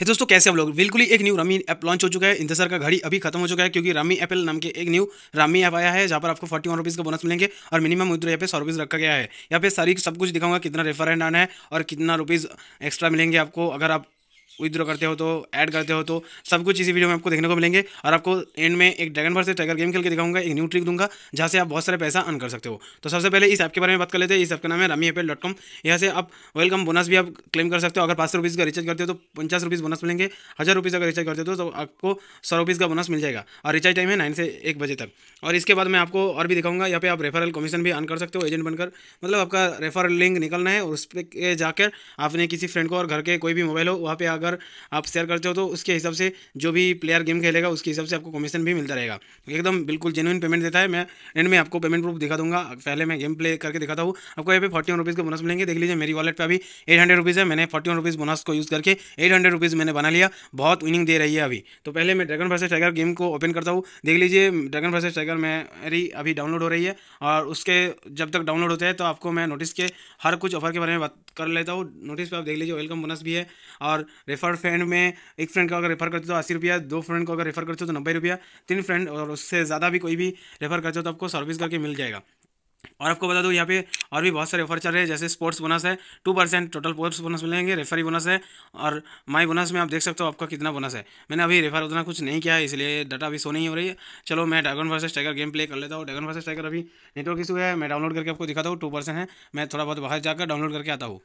हे दोस्तों कैसे आप लोग बिल्कुल ही एक न्यू रामी ऐप लॉन्च हो चुका है इंतजार का घड़ी अभी खत्म हो चुका है क्योंकि रामी एपल नाम के एक न्यू रामी ऐप आया है जहाँ पर आपको फोर्टी वन रुपीज़ का बोनस मिलेंगे और मिनिमम मुद्रा यहाँ पे सौ रुपीज़ रखा गया है यहाँ पे सारी सब कुछ दिखाऊंगा कितना रेफर एंड आना है और कितना रुपीज़ एक्स्ट्रा मिलेंगे आपको अगर आप विद्रो करते हो तो ऐड करते हो तो सब कुछ इसी वीडियो में आपको देखने को मिलेंगे और आपको एंड में एक ड्रैगन से टाइगर गेम खेल के दिखाऊंगा एक न्यू ट्रिक दूंगा जहाँ से आप बहुत सारे पैसा अन कर सकते हो तो सबसे पहले इस ऐप के बारे में बात कर लेते हैं इस ऐप का नाम है रामी एपेल डॉट कॉम यहाँ से आप वेलकम बोनस भी आप क्लेम कर सकते हो अगर पाँच सौ का रिचार्ज करते हो तो पचास रुपीज़ बोनस मिलेंगे हज़ार रुपीज़ अगर रिचार्ज करते हो तो, तो आपको सौ रुपीज़ का बोनस मिल जाएगा और रिचार्ज टाइम है नाइन से एक बजे तक और इसके बाद मैं आपको और भी दिखाऊंगा यहाँ पे आप रेफरल कमीशन भी अन कर सकते हो एजेंट बनकर मतलब आपका रेफरल लिंक निकलना है और उस पर जाकर आपने किसी फ्रेंड को और घर के कोई भी मोबाइल हो वहाँ पर अगर आप शेयर करते हो तो उसके हिसाब से जो भी प्लेयर गेम खेलेगा उसके हिसाब से आपको कमीशन भी मिलता रहेगा एकदम बिल्कुल जेनुइन पेमेंट देता है मैं एंड में आपको पेमेंट प्रूफ दिखा दूंगा पहले मैं गेम प्ले करके दिखाता हूँ आपको यहाँ पे फोर्टी वन रुपीज़ बोनस मिलेंगे देख लीजिए मेरी वॉलेट पर अभी एट हंड्रेड रुपीज़ है मैंने फोर्टी वन बोनस को यूज़ करके एट हंड्रेड रुपीज़ मैंने बना लिया बहुत विनिंग दे रही है अभी तो पहले मैं ड्रैगन वर्सेस टाइगर गेम को ओपन करता हूँ देख लीजिए ड्रैगन वर्सेस टाइगर मेरी अभी डाउनलोड हो रही है और उसके जब तक डाउनलोड होते हैं तो आपको मैं नोटिस के हर कुछ ऑफर के बारे में बात कर लेता हूँ नोटिस पर आप देख लीजिए वेलकम बोनस भी है और रेफर फ्रेंड में एक फ्रेंड को अगर रेफर करते हो तो अस्सी रुपया दो फ्रेंड को अगर रेफर करते हो तो नब्बे रुपया तीन फ्रेंड और उससे ज़्यादा भी कोई भी रेफर करते हो तो आपको सर्विस करके मिल जाएगा और आपको बता दूँ यहाँ पे और भी बहुत सारे ऑफर चल रहे हैं जैसे स्पोर्ट्स बोनस है two percent total sports bonus मिलेंगे रेफरी बोनस है और माई बोनस में आप देख सकते हो आपका कितना बोनस है मैंने अभी रेफर उतना कुछ नहीं किया है इसलिए डाटा अभी सो नहीं हो रही है चलो मैं dragon versus tiger game play कर लेता हूँ ड्रैगन वर्सेस टाइगर अभी नेटवर्क इशू है मैं डाउनलोड करके आपको दिखाता हूँ टू परसेंट है मैं थोड़ा बहुत बाहर जाकर डाउनलोड करके आता हूँ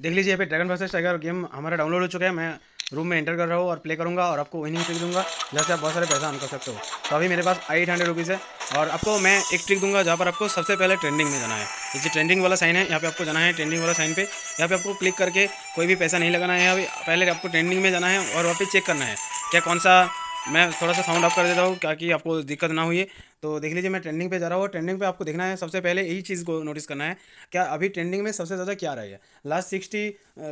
देख लीजिए यहाँ पे ड्रैगन वर्सेस टाइगर गेम हमारा डाउनलोड हो चुका है मैं रूम में एंटर कर रहा हूँ और प्ले करूँगा और आपको विनिंग ट्रिक दूंगा जहाँ से आप बहुत सारे पैसा अन कर सकते हो तो अभी मेरे पास एट हंड्रेड है और आपको मैं एक ट्रिक दूंगा जहाँ पर आपको सबसे पहले ट्रेंडिंग में जाना है जैसे ट्रेंडिंग वाला साइन है यहाँ पे आपको जाना है ट्रेंडिंग वाला साइन पे यहाँ पे आपको क्लिक करके कोई भी पैसा नहीं लगाना है अभी पहले आपको ट्रेंडिंग में जाना है और वहाँ पर चेक करना है क्या कौन सा मैं थोड़ा सा साउंड ऑफ कर देता हूँ ताकि आपको दिक्कत ना हुई तो देख लीजिए मैं ट्रेंडिंग पे जा रहा हूँ ट्रेंडिंग पे आपको देखना है सबसे पहले यही चीज़ को नोटिस करना है क्या अभी ट्रेंडिंग में सबसे ज़्यादा क्या रही है last sixty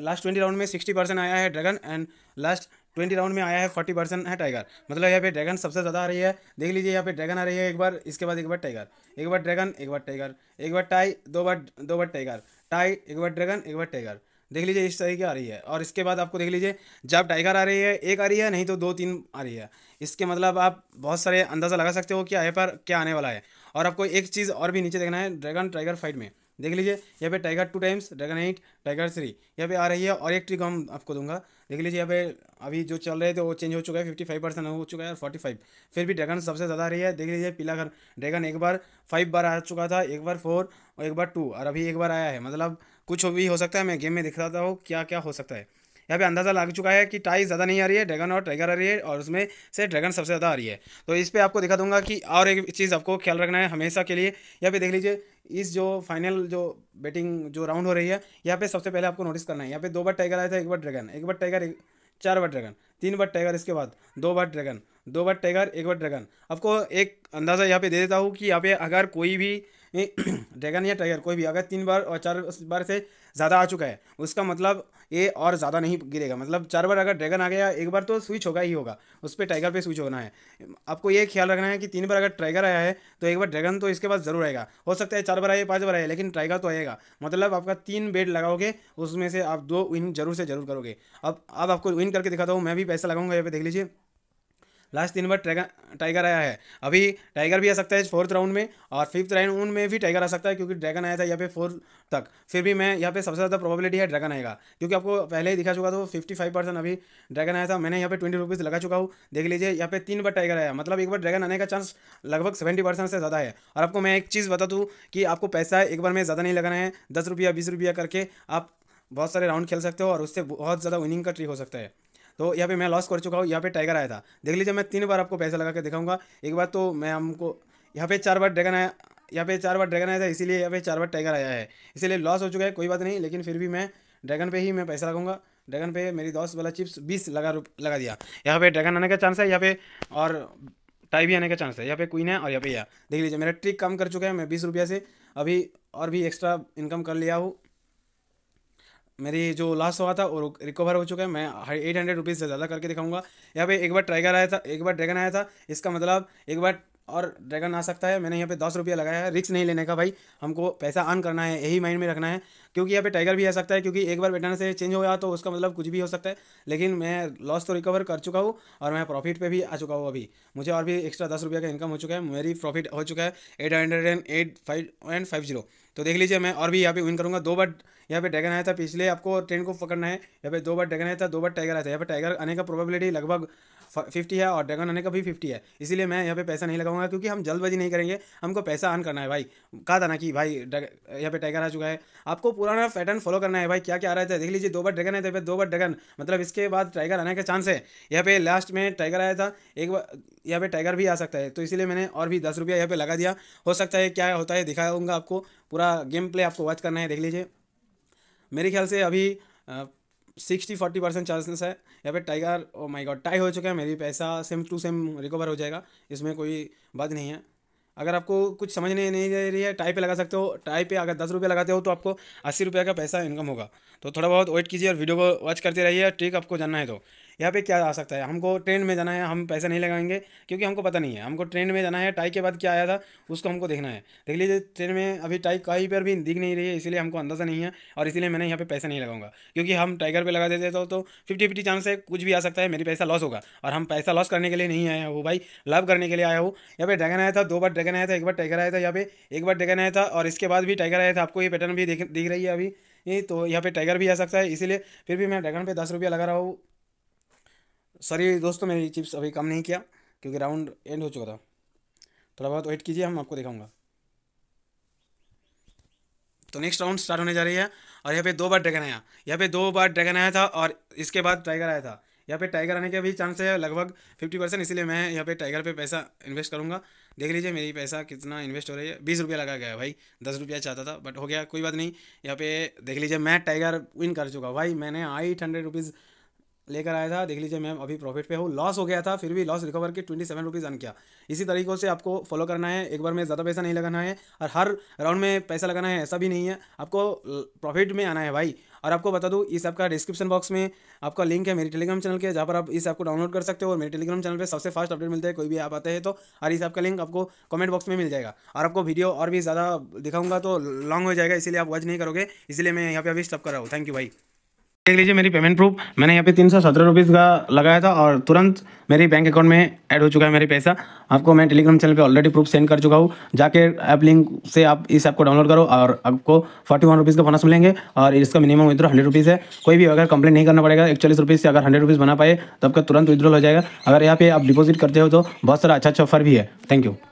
last twenty round में सिक्सटी परसेंट आया है dragon and last twenty round में आया है फोर्टी परसेंट है टाइगर मतलब यहाँ पे ड्रैगन सबसे ज़्यादा आ रही है देख लीजिए यहाँ पे ड्रैगन आ रही है एक बार इसके बाद एक बार टाइगर एक बार ड्रैगन एक बार टाइगर एक बार टाई दो बार दो बार टाइगर टाई एक बार ड्रैगन एक बार टाइगर देख लीजिए इस तरीके आ रही है और इसके बाद आपको देख लीजिए जब टाइगर आ रही है एक आ रही है नहीं तो दो तीन आ रही है इसके मतलब आप बहुत सारे अंदाज़ा लगा सकते हो कि आए पर क्या आने वाला है और आपको एक चीज़ और भी नीचे देखना है ड्रैगन टाइगर फाइट में देख लीजिए यहाँ पे tiger two times dragon eight tiger three यहाँ पे आ रही है और एक ट्रिक हम आपको दूंगा देख लीजिए यहाँ पे अभी जो चल रहे थे वो चेंज हो चुका है फिफ्टी फाइव परसेंट हो चुका है और फोर्टी फाइव फिर भी ड्रैगन सबसे ज़्यादा आ रही है देख लीजिए पीला घर ड्रैगन एक बार फाइव बार आ चुका था एक बार फोर और एक बार टू और अभी एक बार आया है मतलब कुछ भी हो सकता है मैं गेम में दिख रहा हूँ क्या क्या हो सकता है यहाँ पे अंदाज़ा लग चुका है कि टाई ज़्यादा नहीं आ रही है ड्रैगन और टाइगर आ रही है और उसमें से ड्रैगन सबसे ज़्यादा आ रही है तो इस पर आपको दिखा दूंगा कि और एक चीज़ आपको ख्याल रखना है हमेशा के लिए यहाँ पे देख लीजिए इस जो फाइनल जो बैटिंग जो राउंड हो रही है यहाँ पे सबसे पहले आपको नोटिस करना है यहाँ पे दो बार टाइगर आया था एक बार ड्रैगन एक बार टाइगर एक चार बार ड्रैगन तीन बार टाइगर इसके बाद दो बार ड्रैगन दो बार टाइगर एक बार ड्रैगन आपको एक अंदाज़ा यहाँ पे दे देता हूँ कि यहाँ पे अगर कोई भी ड्रैगन या टाइगर कोई भी अगर तीन बार और चार बार से ज़्यादा आ चुका है उसका मतलब ये और ज़्यादा नहीं गिरेगा मतलब चार बार अगर ड्रैगन आ गया एक बार तो स्विच होगा ही होगा उस पर टाइगर पे स्विच होना है आपको ये ख्याल रखना है कि तीन बार अगर टाइगर आया है तो एक बार ड्रैगन तो इसके पास ज़रूर आएगा हो सकता है चार बार आए पाँच बार आए लेकिन टाइगर तो आएगा मतलब आपका तीन बेड लगाओगे उसमें से आप दो विन जरूर से जरूर करोगे अब अब आपको विन करके दिखाता हूँ मैं भी पैसा लगाऊंगा यहाँ पर देख लीजिए लास्ट तीन बार ट्रैगन टाइगर आया है अभी टाइगर भी आ सकता है फोर्थ राउंड में और फिफ्थ राउंड में भी टाइगर आ सकता है क्योंकि ड्रैगन आया था यहाँ पे फोर तक फिर भी मैं यहाँ पे सबसे ज़्यादा प्रोबेबिलिटी है ड्रैगन आएगा क्योंकि आपको पहले ही दिखा चुका था फिफ्टी फाइव परसेंट अभी ड्रैगन आया था मैंने यहाँ पे ट्वेंटी रुपीज़ लगा चुका हूँ देख लीजिए यहाँ पे तीन बार टाइगर आया मतलब एक बार ड्रैगन आने का चांस लगभग सेवेंटी परसेंट से ज़्यादा है और आपको मैं एक चीज़ बता दूँ कि आपको पैसा एक बार में ज़्यादा नहीं लगाना है दस रुपया बीस रुपया करके आप बहुत सारे राउंड खेल सकते हो और उससे बहुत ज़्यादा विनिंग का ट्रिक हो सकता है तो यहाँ पे मैं लॉस कर चुका हूँ यहाँ पे टाइगर आया था देख लीजिए मैं तीन बार आपको पैसा लगा के दिखाऊंगा एक बार तो मैं हमको यहाँ पे चार बार ड्रैगन आया यहाँ पे चार बार ड्रैगन आया था इसीलिए यहाँ पे चार बार टाइगर आया है इसीलिए लॉस हो चुका है कोई बात नहीं लेकिन फिर भी मैं ड्रैगन पे ही मैं पैसा लगाऊंगा ड्रैगन पे मेरी दस वाला चिप्स बीस लगा लगा दिया यहाँ पे ड्रैगन आने का चांस है यहाँ पे और टाई भी आने का चांस है यहाँ पे क्वीन है और यहाँ पे यहाँ देख लीजिए मेरा ट्रिक काम कर चुका है मैं बीस रुपया से अभी और भी एक्स्ट्रा इनकम कर लिया हूँ मेरी जो लॉस हुआ था वो रिकवर हो चुका है मैं एट हंड्रेड रुपीज़ से ज़्यादा करके दिखाऊंगा यहाँ पे एक बार ट्राइगर आया था एक बार ड्रैगन आया था इसका मतलब एक बार और ड्रैगन आ सकता है मैंने यहाँ पे दस रुपया लगाया है रिक्स नहीं लेने का भाई हमको पैसा अर्न करना है यही माइंड में रखना है क्योंकि यहाँ पे टाइगर भी आ सकता है क्योंकि एक बार बैठाने से चेंज हो गया तो उसका मतलब कुछ भी हो सकता है लेकिन मैं लॉस तो रिकवर कर चुका हूँ और मैं प्रॉफिट पर भी आ चुका हूँ अभी मुझे और भी एक्स्ट्रा दस रुपये का इनकम हो चुका है मेरी प्रॉफिट हो चुका है eight hundred and eight five five zero तो देख लीजिए मैं और भी यहाँ पे विन करूँगा दो बार यहाँ पे ड्रैगन आया था पिछले आपको ट्रेन को पकड़ना है यहाँ पे दो बार ड्रैगन आया था दो बार टाइगर आया था यहाँ पे टाइगर आने का प्रोबेबिलिटी लगभग फिफ्टी है और ड्रैगन आने का भी फिफ्टी है इसीलिए मैं यहाँ पे पैसा नहीं लगाऊंगा क्योंकि हम जल्दबाजी नहीं करेंगे हमको पैसा अर्न करना है भाई कहा था ना कि भाई यहाँ पे टाइगर आ चुका है आपको पुराना पैटर्न फॉलो करना है भाई क्या क्या आ रहा था देख लीजिए दो बार ड्रैगन है तो दो बार ड्रैगन मतलब इसके बाद टाइगर आने का चांस है यहाँ पे लास्ट में टाइगर आया था एक बार यहाँ पे टाइगर भी आ सकता है तो इसीलिए मैंने और भी दस रुपया यहाँ पे लगा दिया हो सकता है क्या होता है दिखाऊंगा आपको पूरा गेम प्ले आपको वॉच करना है देख लीजिए मेरे ख्याल से अभी सिक्सटी फोर्टी परसेंट चांसेस है या फिर tiger oh my god tie हो चुका है मेरी पैसा सेम टू सेम रिकवर हो जाएगा इसमें कोई बात नहीं है अगर आपको कुछ समझ नहीं नहीं दे रही है टाई पे लगा सकते हो टाई पे अगर दस रुपये लगाते हो तो आपको अस्सी रुपये का पैसा इनकम होगा तो थोड़ा बहुत वेट कीजिए और वीडियो को वॉच करते रहिए ट्रिक आपको जानना है तो यहाँ पे क्या आ सकता है हमको ट्रेन में जाना है हम पैसा नहीं लगाएंगे क्योंकि हमको पता नहीं है हमको ट्रेन में जाना है टाई के बाद क्या आया था उसको हमको देखना है देख लीजिए ट्रेन में अभी टाई कहीं पर भी दिख नहीं रही है इसीलिए हमको अंदाज़ा नहीं है और इसीलिए मैंने यहाँ पर पैसा नहीं लगाऊंगा क्योंकि हम टाइगर पर लगा देते तो, तो फिफ्टी फिफ्टी चांस है कुछ भी आ सकता है मेरी पैसा लॉस होगा और हम पैसा लॉस करने के लिए नहीं आया हूँ भाई लव करने के लिए आया हूँ यहाँ पे ड्रैगन आया था दो बार ड्रैगन आया था एक बार टाइगर आया था यहाँ पे एक बार ड्रैगन आया था और इसके बाद भी टाइगर आया था आपको ये पैटर्न भी दिख रही है अभी तो यहाँ पे टाइगर भी आ सकता है इसीलिए फिर भी मैं ड्रैगन पे दस रुपया लगा रहा हूँ सॉरी दोस्तों मैंने ये चिप्स अभी कम नहीं किया क्योंकि राउंड एंड हो चुका था थोड़ा बहुत वेट कीजिए हम आपको दिखाऊंगा तो नेक्स्ट राउंड स्टार्ट होने जा रही है और यहाँ पे दो बार ड्रैगन आया यहाँ पे दो बार ड्रैगन आया था और इसके बाद टाइगर आया था यहाँ पे टाइगर आने के भी चांस है लगभग फिफ्टी परसेंट इसीलिए मैं यहाँ पे टाइगर पे पैसा इन्वेस्ट करूँगा देख लीजिए मेरी पैसा कितना इन्वेस्ट हो रही है बीस रुपया लगा गया भाई दस रुपया चाहता था बट हो गया कोई बात नहीं यहाँ पे देख लीजिए मैं टाइगर विन कर चुका भाई मैंने आइट हंड्रेड रुपीज़ लेकर आया था देख लीजिए मैम अभी प्रॉफिट पे हूँ लॉस हो गया था फिर भी लॉस रिकवर के ट्वेंटी सेवन रुपीज़ अन किया इसी तरीक़ों से आपको फॉलो करना है एक बार में ज़्यादा पैसा नहीं लगाना है और हर राउंड में पैसा लगाना है ऐसा भी नहीं है आपको प्रॉफिट में आना है भाई और आपको बता दूँ इस ऐप का डिस्क्रिप्शन बॉक्स में आपका लिंक है मेरी टेलीग्राम चैनल के जहाँ पर आप इस ऐप को डाउनलोड कर सकते हो और मेरे टेलीग्राम चैनल पर सबसे फास्ट अपडेट मिलते हैं कोई भी आप आते हैं तो और इस ऐप का लिंक आपको कमेंट बॉक्स में मिल जाएगा और आपको वीडियो और भी ज़्यादा दिखाऊंगा तो लॉन्ग हो जाएगा इसलिए आप वॉच नहीं करोगे इसलिए मैं यहाँ पर अभी स्टॉप कर रहा हूँ थैंक यू भाई देख लीजिए मेरी पेमेंट प्रूफ मैंने यहाँ पे तीन सौ सत्रह रुपीज़ का लगाया था और तुरंत मेरी बैंक अकाउंट में ऐड हो चुका है मेरी पैसा आपको मैं टेलीग्राम चैनल पे ऑलरेडी प्रूफ सेंड कर चुका हूँ जाके ऐप लिंक से आप इस ऐप को डाउनलोड करो और आपको फोर्टी वन रुपीज़ का बोनस मिलेंगे और इसका मिनिमम विद्रो हंड्रेड रुपीज़ है कोई भी अगर कंप्लेन नहीं करना पड़ेगा इकचालीस रुपीज़ से अगर हंड्रेड रुपीज़ बना पाए तो आपका तुरंत विद्रॉल हो जाएगा अगर यहाँ पे आप डिपोजिट करते हो तो बहुत सारा अच्छा अच्छा ऑफर भी है थैंक यू